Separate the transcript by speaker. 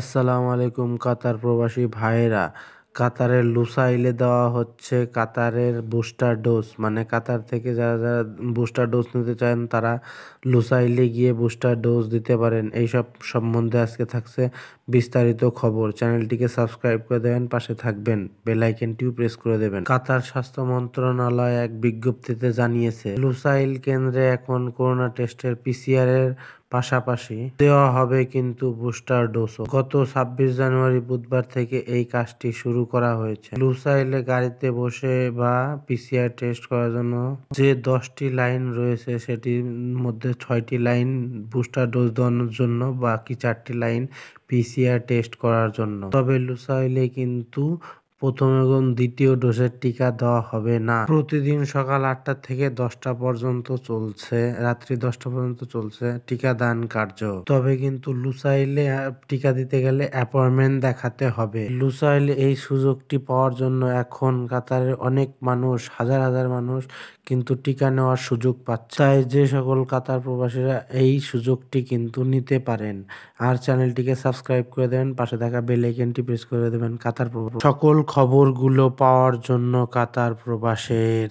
Speaker 1: আসসালামু আলাইকুম কাতার প্রবাসী ভাইরা কাতারের লুসাইলে দেওয়া হচ্ছে কাতারের বুস্টার ডোজ মানে কাতার থেকে যারা যারা বুস্টার ডোজ নিতে চান তারা লুসাইলে গিয়ে বুস্টার ডোজ দিতে পারেন এইসব সম্বন্ধে আজকে থাকছে বিস্তারিত খবর চ্যানেলটিকে সাবস্ক্রাইব করে দেবেন পাশে থাকবেন বেলাইকেনটিও প্রেস করে দেবেন কাতার স্বাস্থ্য মন্ত্রণালয় এক বিজ্ঞপ্তিতে জানিয়েছে লুসাইল কেন্দ্রে এখন করোনা টেস্টের পিসিআরের পাশাপাশি দেওয়া হবে কিন্তু বুস্টার ডোজও গত ছাব্বিশ জানুয়ারি বুধবার থেকে এই কাজটি শুরু করা হয়েছে লুসাইলে গাড়িতে বসে বা পিসিআর টেস্ট করার জন্য যে দশটি লাইন রয়েছে সেটির মধ্যে ছয়টি লাইন বুস্টার ডোজ দেওয়ানোর জন্য বাকি চারটি লাইন পিসিআর টেস্ট করার জন্য তবে লুসাইলে কিন্তু প্রথম এবং দ্বিতীয় ডোজের টিকা দেওয়া হবে না প্রতিদিন সকাল আটটা থেকে দশটা পর্যন্ত চলছে রাত্রি দশটা পর্যন্ত চলছে টিকাদান কার্য তবে কিন্তু লুসাইলে টিকা দিতে গেলে অ্যাপয়েন্টমেন্ট দেখাতে হবে লুসাইলে এই সুযোগটি পাওয়ার জন্য এখন কাতারের অনেক মানুষ হাজার হাজার মানুষ কিন্তু টিকা নেওয়ার সুযোগ পাচ্ছে তাই যে সকল কাতার প্রবাসীরা এই সুযোগটি কিন্তু নিতে পারেন আর চ্যানেলটিকে সাবস্ক্রাইব করে দেবেন পাশে থাকা বেল আইকনটি প্রেস করে দেবেন কাতার সকল খবরগুলো পাওয়ার জন্য কাতার প্রবাসের